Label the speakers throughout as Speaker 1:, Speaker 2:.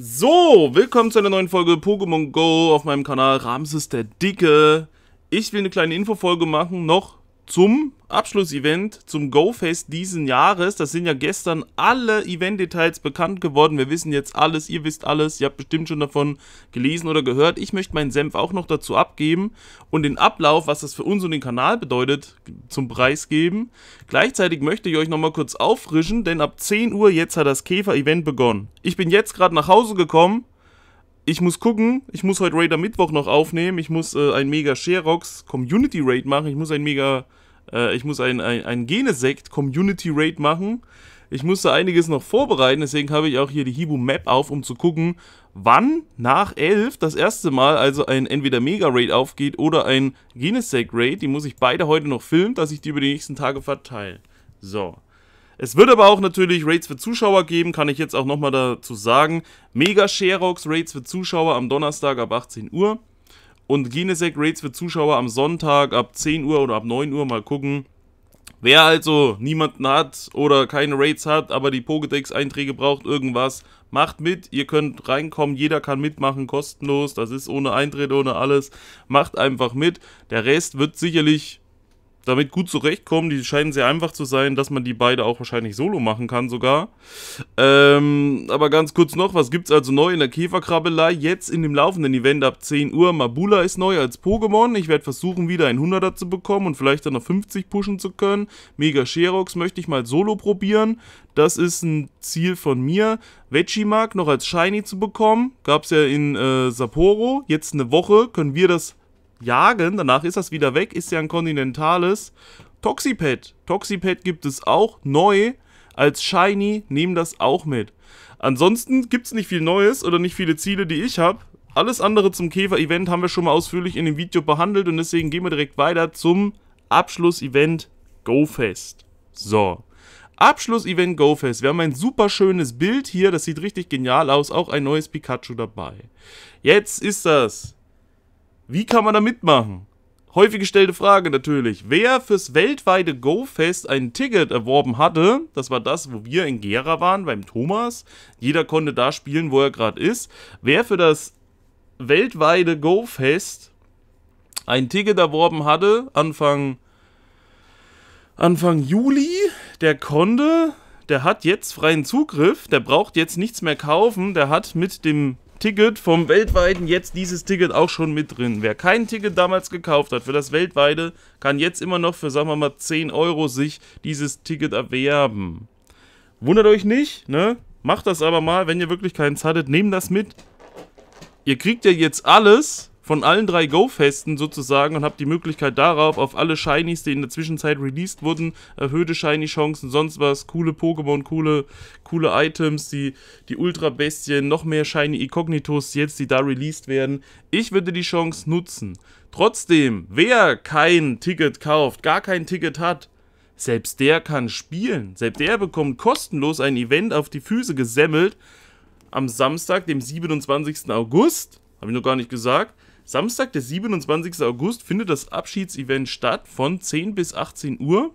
Speaker 1: So, willkommen zu einer neuen Folge Pokémon Go auf meinem Kanal Ramses der Dicke. Ich will eine kleine Infofolge machen, noch zum Abschlussevent, zum GoFest diesen Jahres. Das sind ja gestern alle Event-Details bekannt geworden. Wir wissen jetzt alles, ihr wisst alles, ihr habt bestimmt schon davon gelesen oder gehört. Ich möchte meinen Senf auch noch dazu abgeben und den Ablauf, was das für uns und den Kanal bedeutet, zum Preis geben. Gleichzeitig möchte ich euch nochmal kurz auffrischen, denn ab 10 Uhr jetzt hat das Käfer-Event begonnen. Ich bin jetzt gerade nach Hause gekommen ich muss gucken, ich muss heute Raider Mittwoch noch aufnehmen, ich muss äh, ein mega Sherox Community Raid machen, ich muss ein mega, äh, ich muss ein, ein, ein Genesekt Community Raid machen. Ich musste einiges noch vorbereiten, deswegen habe ich auch hier die Hibu Map auf, um zu gucken, wann nach 11 das erste Mal also ein entweder Mega Raid aufgeht oder ein Genesect Raid. Die muss ich beide heute noch filmen, dass ich die über die nächsten Tage verteile. So. Es wird aber auch natürlich Raids für Zuschauer geben, kann ich jetzt auch nochmal dazu sagen. Mega Sherox Raids für Zuschauer am Donnerstag ab 18 Uhr. Und Genesec Raids für Zuschauer am Sonntag ab 10 Uhr oder ab 9 Uhr. Mal gucken. Wer also niemanden hat oder keine Raids hat, aber die Pokédex-Einträge braucht, irgendwas, macht mit. Ihr könnt reinkommen, jeder kann mitmachen, kostenlos. Das ist ohne Eintritt, ohne alles. Macht einfach mit. Der Rest wird sicherlich damit gut zurechtkommen. Die scheinen sehr einfach zu sein, dass man die beide auch wahrscheinlich solo machen kann sogar. Ähm, aber ganz kurz noch, was gibt es also neu in der Käferkrabbelei? Jetzt in dem laufenden Event ab 10 Uhr. Mabula ist neu als Pokémon. Ich werde versuchen, wieder ein 100er zu bekommen und vielleicht dann noch 50 pushen zu können. Mega Sherox möchte ich mal solo probieren. Das ist ein Ziel von mir. Veggie-Mark noch als Shiny zu bekommen. Gab es ja in äh, Sapporo. Jetzt eine Woche können wir das jagen. Danach ist das wieder weg. Ist ja ein kontinentales. Toxipad. Toxipad gibt es auch neu als Shiny. Nehmen das auch mit. Ansonsten gibt es nicht viel Neues oder nicht viele Ziele, die ich habe. Alles andere zum Käfer-Event haben wir schon mal ausführlich in dem Video behandelt und deswegen gehen wir direkt weiter zum Abschluss-Event GoFest. So. Abschluss-Event GoFest. Wir haben ein super schönes Bild hier, das sieht richtig genial aus. Auch ein neues Pikachu dabei. Jetzt ist das wie kann man da mitmachen? Häufig gestellte Frage natürlich. Wer fürs weltweite Go-Fest ein Ticket erworben hatte, das war das, wo wir in Gera waren, beim Thomas. Jeder konnte da spielen, wo er gerade ist. Wer für das weltweite Go-Fest ein Ticket erworben hatte, Anfang, Anfang Juli, der konnte, der hat jetzt freien Zugriff, der braucht jetzt nichts mehr kaufen, der hat mit dem Ticket vom weltweiten jetzt dieses Ticket auch schon mit drin. Wer kein Ticket damals gekauft hat für das weltweite, kann jetzt immer noch für, sagen wir mal, 10 Euro sich dieses Ticket erwerben. Wundert euch nicht, ne? Macht das aber mal, wenn ihr wirklich keins hattet, nehmt das mit. Ihr kriegt ja jetzt alles, von allen drei Go-Festen sozusagen und habe die Möglichkeit darauf, auf alle Shinies, die in der Zwischenzeit released wurden, erhöhte Shiny-Chancen, sonst was, coole Pokémon, coole, coole Items, die, die Ultra-Bestien, noch mehr Shiny Incognitos jetzt, die da released werden. Ich würde die Chance nutzen. Trotzdem, wer kein Ticket kauft, gar kein Ticket hat, selbst der kann spielen. Selbst der bekommt kostenlos ein Event auf die Füße gesammelt am Samstag, dem 27. August. Habe ich noch gar nicht gesagt Samstag, der 27. August, findet das Abschiedsevent statt von 10 bis 18 Uhr.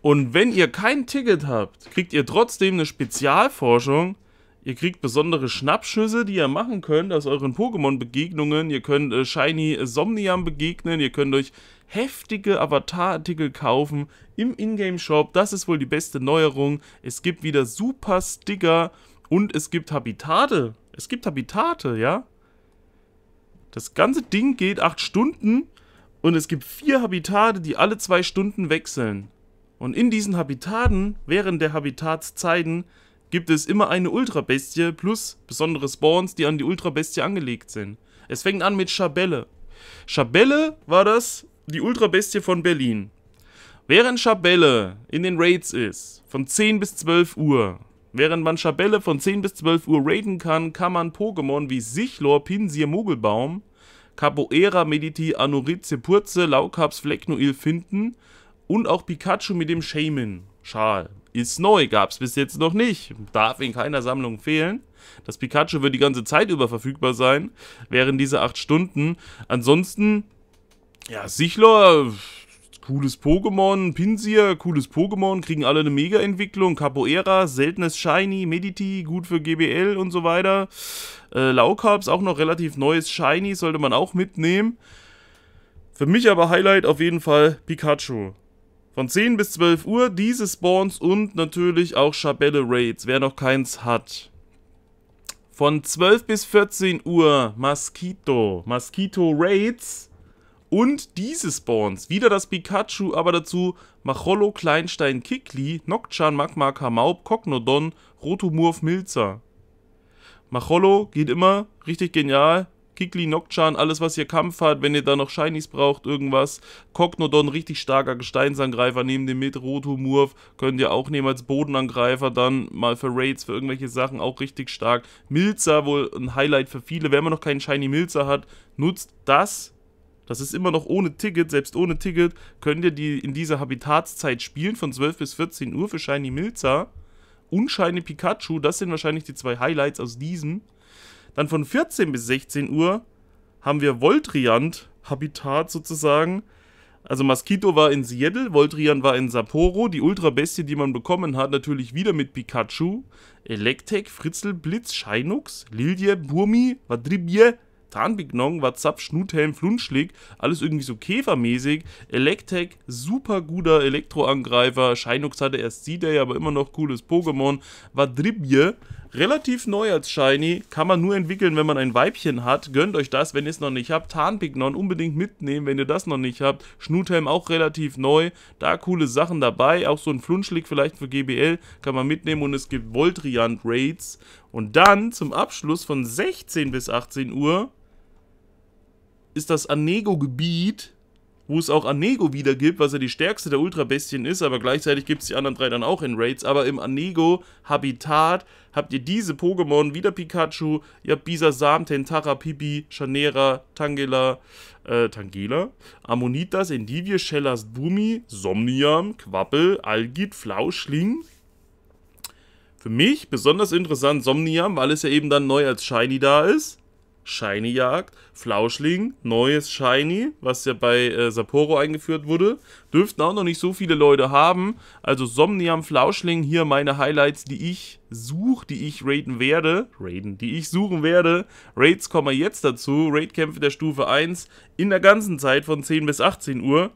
Speaker 1: Und wenn ihr kein Ticket habt, kriegt ihr trotzdem eine Spezialforschung. Ihr kriegt besondere Schnappschüsse, die ihr machen könnt aus euren Pokémon-Begegnungen. Ihr könnt äh, Shiny Somniam begegnen. Ihr könnt euch heftige Avatar-Artikel kaufen im Ingame-Shop. Das ist wohl die beste Neuerung. Es gibt wieder super Sticker und es gibt Habitate. Es gibt Habitate, ja? Das ganze Ding geht 8 Stunden und es gibt vier Habitate, die alle 2 Stunden wechseln. Und in diesen Habitaten, während der Habitatszeiten, gibt es immer eine Ultrabestie plus besondere Spawns, die an die Ultrabestie angelegt sind. Es fängt an mit Schabelle. Schabelle war das, die Ultrabestie von Berlin. Während Schabelle in den Raids ist, von 10 bis 12 Uhr, Während man Schabelle von 10 bis 12 Uhr raiden kann, kann man Pokémon wie Sichlor, Pinsir, Mogelbaum, Capoeira, Mediti, Anurize, Purze, Laukaps, Flecknoil finden und auch Pikachu mit dem Shaman. Schal. Ist neu, gab's bis jetzt noch nicht. Darf in keiner Sammlung fehlen. Das Pikachu wird die ganze Zeit über verfügbar sein, während dieser 8 Stunden. Ansonsten, ja, Sichlor Cooles Pokémon, Pinsir, cooles Pokémon, kriegen alle eine Mega-Entwicklung. Capoeira, seltenes Shiny, Mediti, gut für GBL und so weiter. Äh, Laukarps, auch noch relativ neues Shiny, sollte man auch mitnehmen. Für mich aber Highlight auf jeden Fall Pikachu. Von 10 bis 12 Uhr diese Spawns und natürlich auch Schabelle Raids, wer noch keins hat. Von 12 bis 14 Uhr Mosquito, Mosquito Raids und diese Spawns, wieder das Pikachu, aber dazu Macholo, Kleinstein, Kikli, Nokchan, Magma, Kamaub, Cognodon, Rotomurf, Milzer. Macholo geht immer, richtig genial. Kikli, Nokchan, alles was ihr Kampf hat, wenn ihr da noch Shinies braucht, irgendwas. Cognodon, richtig starker Gesteinsangreifer, nehmt den mit. Rotomurf könnt ihr auch nehmen als Bodenangreifer, dann mal für Raids, für irgendwelche Sachen, auch richtig stark. Milzer, wohl ein Highlight für viele. Wenn man noch keinen Shiny Milzer hat, nutzt das das ist immer noch ohne Ticket, selbst ohne Ticket könnt ihr die in dieser Habitatszeit spielen von 12 bis 14 Uhr für Shiny Milza und Shiny Pikachu. Das sind wahrscheinlich die zwei Highlights aus diesem. Dann von 14 bis 16 Uhr haben wir Voltriant Habitat sozusagen. Also Mosquito war in Seattle, Voltrian war in Sapporo, die Ultra-Bestie, die man bekommen hat, natürlich wieder mit Pikachu, Elektek, Fritzel, Blitz, Shinux, Lilje, Burmi, Vadribje, Tarnbignong, Watzap, Schnuthelm, Flunschlick, alles irgendwie so käfermäßig. Electek, super guter Elektroangreifer. Shinox hatte erst C-Day, aber immer noch cooles Pokémon. Wadribje, relativ neu als Shiny, kann man nur entwickeln, wenn man ein Weibchen hat. Gönnt euch das, wenn ihr es noch nicht habt. Tarnpignon unbedingt mitnehmen, wenn ihr das noch nicht habt. Schnuthelm auch relativ neu, da coole Sachen dabei. Auch so ein Flunschlick vielleicht für GBL kann man mitnehmen und es gibt Voltriant Raids. Und dann zum Abschluss von 16 bis 18 Uhr ist das Anego-Gebiet, wo es auch Anego wieder gibt, was ja die stärkste der Ultra-Bestien ist, aber gleichzeitig gibt es die anderen drei dann auch in Raids. Aber im Anego-Habitat habt ihr diese Pokémon, wieder Pikachu, ihr habt Bisasam, Tentara, Pipi, Chanera, Tangela, äh, Tangela, Ammonitas, Endivie, Shellas, Bumi, Somniam, Quappel, Algit, Flauschling, für mich besonders interessant Somniam, weil es ja eben dann neu als Shiny da ist. Shiny Jagd, Flauschling, neues Shiny, was ja bei äh, Sapporo eingeführt wurde. Dürften auch noch nicht so viele Leute haben. Also Somniam, Flauschling, hier meine Highlights, die ich suche, die ich raiden werde. Raiden, die ich suchen werde. Raids kommen wir jetzt dazu. Raidkämpfe der Stufe 1 in der ganzen Zeit von 10 bis 18 Uhr.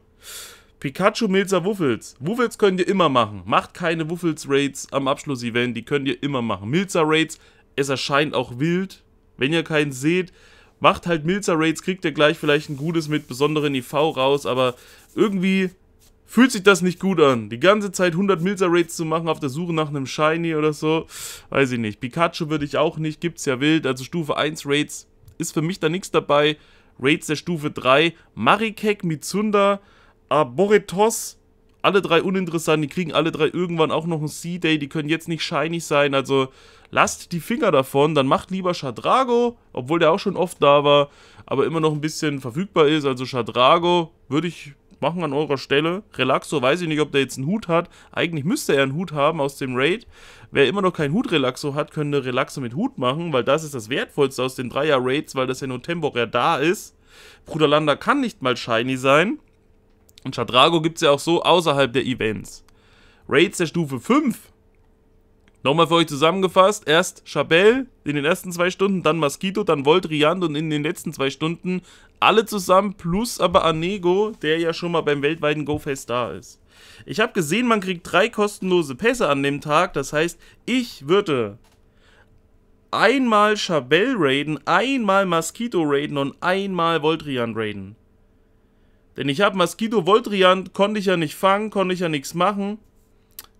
Speaker 1: Pikachu, Milzer, Wuffels. Wuffels könnt ihr immer machen. Macht keine Wuffels-Raids am Abschluss-Event, die könnt ihr immer machen. Milzer-Raids, es erscheint auch wild, wenn ihr keinen seht, macht halt Milzer-Raids, kriegt ihr gleich vielleicht ein gutes mit besonderen IV e raus, aber irgendwie fühlt sich das nicht gut an. Die ganze Zeit 100 Milzer-Raids zu machen auf der Suche nach einem Shiny oder so, weiß ich nicht. Pikachu würde ich auch nicht, gibt's ja wild, also Stufe 1 Raids ist für mich da nichts dabei. Raids der Stufe 3, Marikek, Mitsunda, Arboretos, alle drei uninteressant, die kriegen alle drei irgendwann auch noch ein C-Day, die können jetzt nicht shiny sein, also lasst die Finger davon, dann macht lieber Shadrago, obwohl der auch schon oft da war, aber immer noch ein bisschen verfügbar ist, also Shadrago würde ich machen an eurer Stelle. Relaxo weiß ich nicht, ob der jetzt einen Hut hat. Eigentlich müsste er einen Hut haben aus dem Raid. Wer immer noch keinen Hut Relaxo hat, könnte Relaxo mit Hut machen, weil das ist das Wertvollste aus den Dreier-Raids, weil das ja nur temporär da ist. Bruderlander kann nicht mal shiny sein. Und Shadrago gibt es ja auch so außerhalb der Events. Raids der Stufe 5. Nochmal für euch zusammengefasst. Erst Chabelle in den ersten zwei Stunden, dann Mosquito, dann Voltriand und in den letzten zwei Stunden alle zusammen, plus aber Anego, der ja schon mal beim weltweiten GoFest da ist. Ich habe gesehen, man kriegt drei kostenlose Pässe an dem Tag. Das heißt, ich würde einmal Chabelle raiden, einmal Mosquito raiden und einmal Voltrian raiden. Denn ich habe Mosquito Voltrian, konnte ich ja nicht fangen, konnte ich ja nichts machen.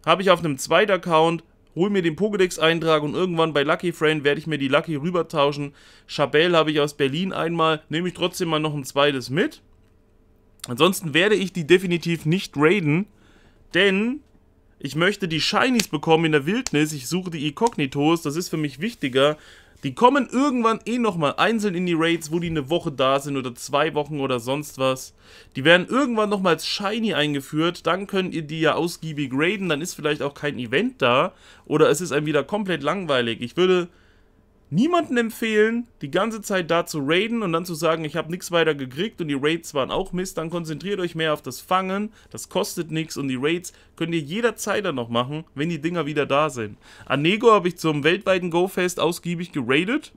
Speaker 1: Habe ich auf einem zweiten Account, hol mir den Pokédex-Eintrag und irgendwann bei Lucky Friend werde ich mir die Lucky rübertauschen. Chabelle habe ich aus Berlin einmal, nehme ich trotzdem mal noch ein zweites mit. Ansonsten werde ich die definitiv nicht raiden, denn ich möchte die Shinies bekommen in der Wildnis. Ich suche die Incognitos, das ist für mich wichtiger, die kommen irgendwann eh nochmal einzeln in die Raids, wo die eine Woche da sind oder zwei Wochen oder sonst was. Die werden irgendwann nochmal als Shiny eingeführt, dann könnt ihr die ja ausgiebig raiden, dann ist vielleicht auch kein Event da oder es ist einem wieder komplett langweilig. Ich würde niemanden empfehlen, die ganze Zeit da zu raiden und dann zu sagen, ich habe nichts weiter gekriegt und die Raids waren auch Mist, dann konzentriert euch mehr auf das Fangen, das kostet nichts und die Raids könnt ihr jederzeit dann noch machen, wenn die Dinger wieder da sind. Anego habe ich zum weltweiten Go-Fest ausgiebig geraidet,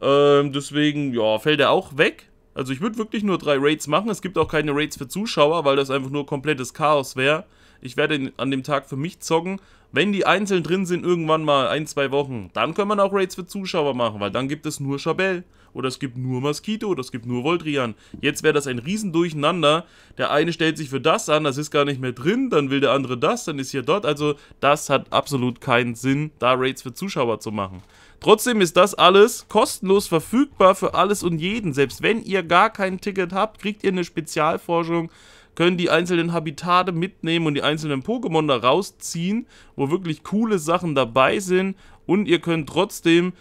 Speaker 1: ähm, deswegen, ja, fällt er auch weg. Also ich würde wirklich nur drei Raids machen, es gibt auch keine Raids für Zuschauer, weil das einfach nur komplettes Chaos wäre. Ich werde an dem Tag für mich zocken. Wenn die einzeln drin sind, irgendwann mal ein, zwei Wochen, dann kann man auch Raids für Zuschauer machen, weil dann gibt es nur Chabelle. Oder es gibt nur Mosquito, oder es gibt nur Voltrian. Jetzt wäre das ein Riesendurcheinander. Der eine stellt sich für das an, das ist gar nicht mehr drin, dann will der andere das, dann ist hier dort. Also das hat absolut keinen Sinn, da Raids für Zuschauer zu machen. Trotzdem ist das alles kostenlos verfügbar für alles und jeden. Selbst wenn ihr gar kein Ticket habt, kriegt ihr eine Spezialforschung können die einzelnen Habitate mitnehmen und die einzelnen Pokémon da rausziehen, wo wirklich coole Sachen dabei sind. Und ihr könnt trotzdem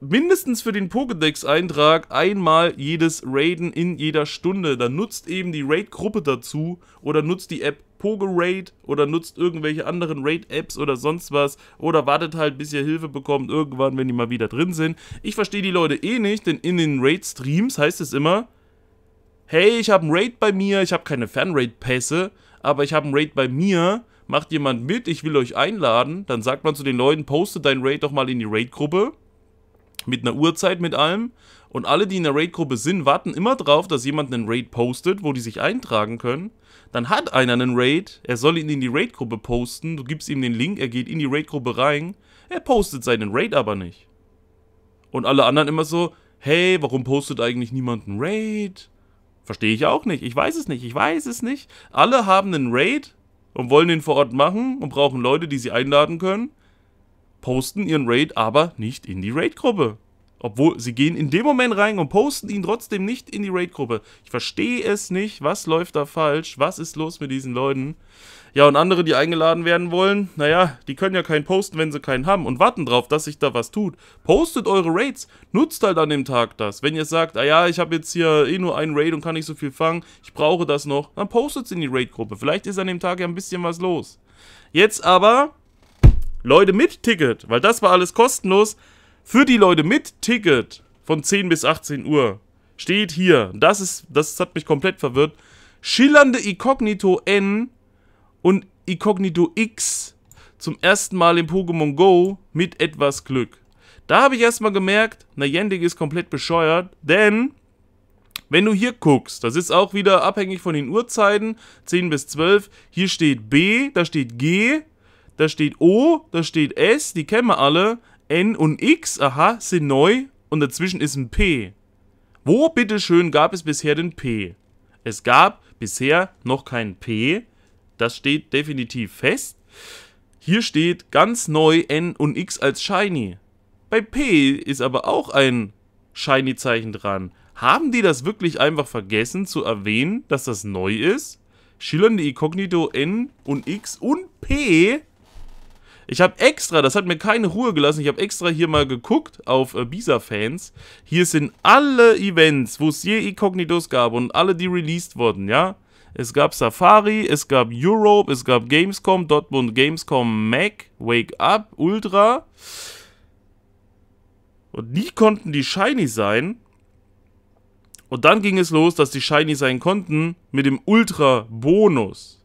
Speaker 1: mindestens für den Pokédex-Eintrag einmal jedes Raiden in jeder Stunde. Dann nutzt eben die Raid-Gruppe dazu oder nutzt die App poke oder nutzt irgendwelche anderen Raid-Apps oder sonst was oder wartet halt, bis ihr Hilfe bekommt irgendwann, wenn die mal wieder drin sind. Ich verstehe die Leute eh nicht, denn in den Raid-Streams heißt es immer, hey, ich habe einen Raid bei mir, ich habe keine fernraid pässe aber ich habe einen Raid bei mir, macht jemand mit, ich will euch einladen, dann sagt man zu den Leuten, poste dein Raid doch mal in die Raid-Gruppe mit einer Uhrzeit, mit allem. Und alle, die in der Raid-Gruppe sind, warten immer drauf, dass jemand einen Raid postet, wo die sich eintragen können. Dann hat einer einen Raid, er soll ihn in die Raid-Gruppe posten, du gibst ihm den Link, er geht in die Raid-Gruppe rein, er postet seinen Raid aber nicht. Und alle anderen immer so, hey, warum postet eigentlich niemand einen Raid? Verstehe ich auch nicht. Ich weiß es nicht. Ich weiß es nicht. Alle haben einen Raid und wollen den vor Ort machen und brauchen Leute, die sie einladen können. Posten ihren Raid aber nicht in die Raid-Gruppe. Obwohl, sie gehen in dem Moment rein und posten ihn trotzdem nicht in die Raid-Gruppe. Ich verstehe es nicht. Was läuft da falsch? Was ist los mit diesen Leuten? Ja, und andere, die eingeladen werden wollen, naja, die können ja keinen posten, wenn sie keinen haben und warten drauf, dass sich da was tut. Postet eure Raids, nutzt halt an dem Tag das. Wenn ihr sagt, ah ja, ich habe jetzt hier eh nur einen Raid und kann nicht so viel fangen, ich brauche das noch, dann postet es in die Raid-Gruppe. Vielleicht ist an dem Tag ja ein bisschen was los. Jetzt aber Leute mit Ticket, weil das war alles kostenlos. Für die Leute mit Ticket von 10 bis 18 Uhr steht hier, das ist, das hat mich komplett verwirrt, schillernde Incognito N und Incognito X zum ersten Mal in Pokémon Go mit etwas Glück. Da habe ich erstmal gemerkt, na Niantic ist komplett bescheuert, denn wenn du hier guckst, das ist auch wieder abhängig von den Uhrzeiten, 10 bis 12, hier steht B, da steht G, da steht O, da steht S, die kennen wir alle, N und X, aha, sind neu und dazwischen ist ein P. Wo bitteschön gab es bisher den P? Es gab bisher noch kein P, das steht definitiv fest. Hier steht ganz neu N und X als Shiny. Bei P ist aber auch ein Shiny-Zeichen dran. Haben die das wirklich einfach vergessen zu erwähnen, dass das neu ist? Schillernde Incognito N und X und P? Ich habe extra, das hat mir keine Ruhe gelassen, ich habe extra hier mal geguckt auf äh, Bisa-Fans. Hier sind alle Events, wo es je Incognitos gab und alle, die released wurden, ja? Es gab Safari, es gab Europe, es gab Gamescom, Dortmund Gamescom Mac, Wake Up, Ultra. Und nie konnten die shiny sein. Und dann ging es los, dass die shiny sein konnten mit dem Ultra-Bonus.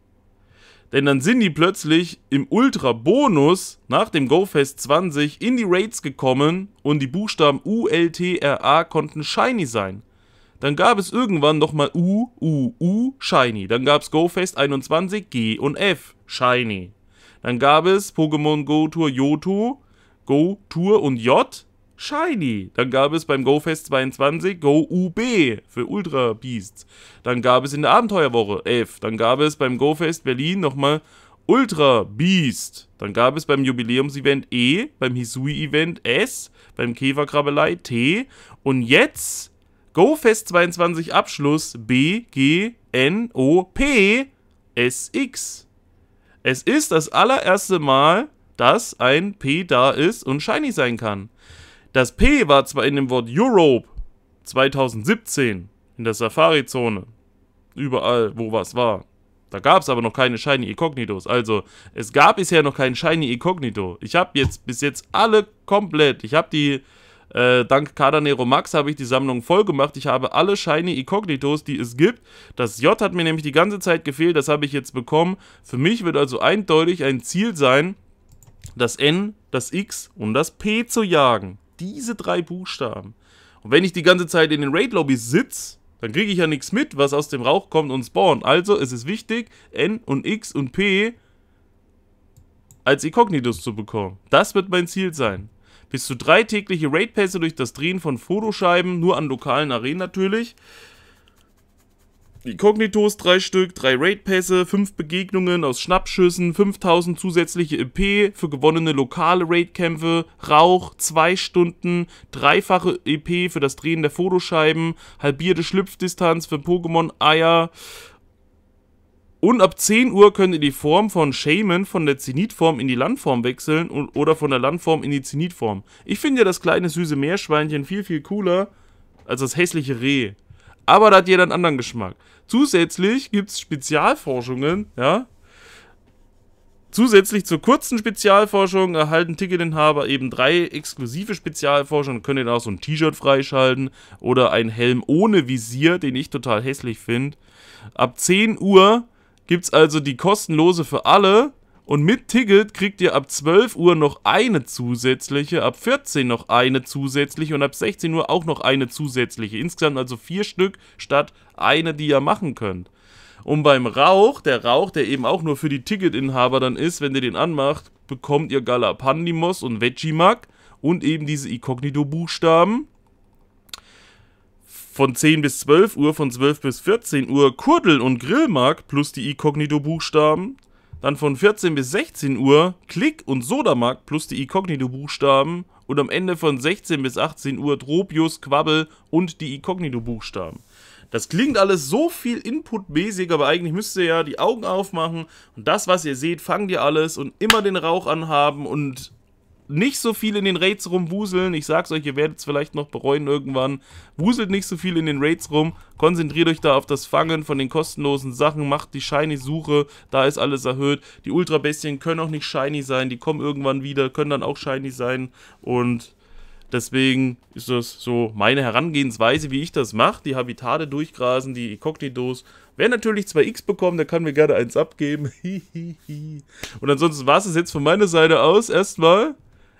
Speaker 1: Denn dann sind die plötzlich im Ultra-Bonus nach dem GoFest 20 in die Raids gekommen und die Buchstaben ULTRA konnten shiny sein. Dann gab es irgendwann nochmal U, U, U, Shiny. Dann gab es GoFest 21, G und F, Shiny. Dann gab es Pokémon Go Tour Yoto, Go Tour und J, Shiny. Dann gab es beim GoFest 22 Go UB für Ultra Beasts. Dann gab es in der Abenteuerwoche F. Dann gab es beim GoFest Berlin nochmal Ultra Beast. Dann gab es beim Jubiläumsevent E, beim Hisui-Event S, beim Käferkrabbelei T und jetzt GoFest22 Abschluss B, G, N, O, P, S, X. Es ist das allererste Mal, dass ein P da ist und shiny sein kann. Das P war zwar in dem Wort Europe 2017 in der Safari-Zone. Überall, wo was war. Da gab es aber noch keine Shiny Incognitos. Also, es gab bisher noch keinen Shiny Incognito. Ich habe jetzt bis jetzt alle komplett. Ich habe die äh, dank Cardanero Max habe ich die Sammlung voll gemacht. Ich habe alle Shiny Incognitos, die es gibt. Das J hat mir nämlich die ganze Zeit gefehlt, das habe ich jetzt bekommen. Für mich wird also eindeutig ein Ziel sein, das N, das X und das P zu jagen. Diese drei Buchstaben. Und wenn ich die ganze Zeit in den Raid-Lobbys sitze, dann kriege ich ja nichts mit, was aus dem Rauch kommt und spawnt. Also es ist wichtig, N und X und P als Incognitos zu bekommen. Das wird mein Ziel sein bis zu drei tägliche Raid-Pässe durch das Drehen von Fotoscheiben, nur an lokalen Arenen natürlich. Inkognitos 3 Stück, 3 Raid-Pässe, 5 Begegnungen aus Schnappschüssen, 5000 zusätzliche EP für gewonnene lokale Raid-Kämpfe, Rauch, 2 Stunden, dreifache EP für das Drehen der Fotoscheiben, halbierte Schlüpfdistanz für Pokémon-Eier und ab 10 Uhr könnt ihr die Form von Shaman von der Zenitform in die Landform wechseln und, oder von der Landform in die Zenitform. Ich finde ja das kleine süße Meerschweinchen viel, viel cooler als das hässliche Reh. Aber da hat jeder einen anderen Geschmack. Zusätzlich gibt es Spezialforschungen, ja. Zusätzlich zur kurzen Spezialforschung erhalten Ticketinhaber eben drei exklusive Spezialforschungen. Könnt ihr dann auch so ein T-Shirt freischalten oder einen Helm ohne Visier, den ich total hässlich finde. Ab 10 Uhr gibt es also die kostenlose für alle. Und mit Ticket kriegt ihr ab 12 Uhr noch eine zusätzliche, ab 14 noch eine zusätzliche und ab 16 Uhr auch noch eine zusätzliche. Insgesamt also vier Stück statt eine, die ihr machen könnt. Und beim Rauch, der Rauch, der eben auch nur für die Ticketinhaber dann ist, wenn ihr den anmacht, bekommt ihr Galapandimos und Vegimak und eben diese Inkognito-Buchstaben von 10 bis 12 Uhr, von 12 bis 14 Uhr Kurdel- und Grillmarkt plus die Inkognito-Buchstaben. Dann von 14 bis 16 Uhr Klick- und Sodamarkt plus die Inkognito-Buchstaben. Und am Ende von 16 bis 18 Uhr Dropius, Quabbel und die Inkognito-Buchstaben. Das klingt alles so viel Input-mäßig, aber eigentlich müsst ihr ja die Augen aufmachen und das, was ihr seht, fangt ihr alles und immer den Rauch anhaben und nicht so viel in den Raids rumwuseln. Ich sag's euch, ihr werdet es vielleicht noch bereuen irgendwann. Wuselt nicht so viel in den Raids rum. Konzentriert euch da auf das Fangen von den kostenlosen Sachen. Macht die Shiny-Suche. Da ist alles erhöht. Die Ultra-Bestien können auch nicht Shiny sein. Die kommen irgendwann wieder, können dann auch Shiny sein. Und Deswegen ist das so meine Herangehensweise, wie ich das mache. Die Habitate durchgrasen, die Incognitos. Wer natürlich 2x bekommt, der kann mir gerne eins abgeben. Und ansonsten war es jetzt von meiner Seite aus. Erstmal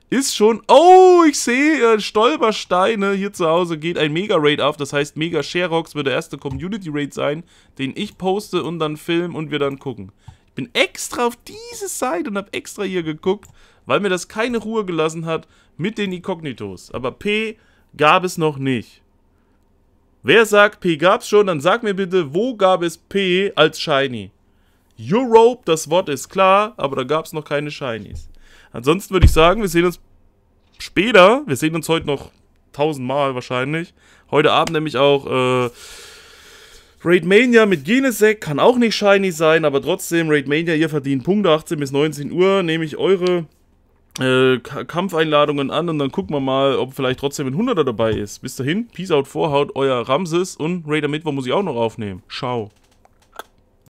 Speaker 1: ist schon... Oh, ich sehe äh, Stolpersteine hier zu Hause. Geht ein Mega-Raid auf. Das heißt, Mega-Sherox wird der erste Community-Raid sein, den ich poste und dann film und wir dann gucken. Ich bin extra auf diese Seite und habe extra hier geguckt, weil mir das keine Ruhe gelassen hat mit den Inkognitos. Aber P gab es noch nicht. Wer sagt, P gab es schon, dann sag mir bitte, wo gab es P als Shiny? Europe, das Wort ist klar, aber da gab es noch keine Shinies. Ansonsten würde ich sagen, wir sehen uns später. Wir sehen uns heute noch tausendmal wahrscheinlich. Heute Abend nämlich auch äh, Raidmania mit Genesec. Kann auch nicht shiny sein, aber trotzdem Raidmania, ihr verdient Punkte. 18 bis 19 Uhr nehme ich eure äh, Kampfeinladungen an und dann gucken wir mal, ob vielleicht trotzdem ein 100er dabei ist. Bis dahin, Peace out, Vorhaut, euer Ramses und Raider Mittwoch muss ich auch noch aufnehmen. Ciao.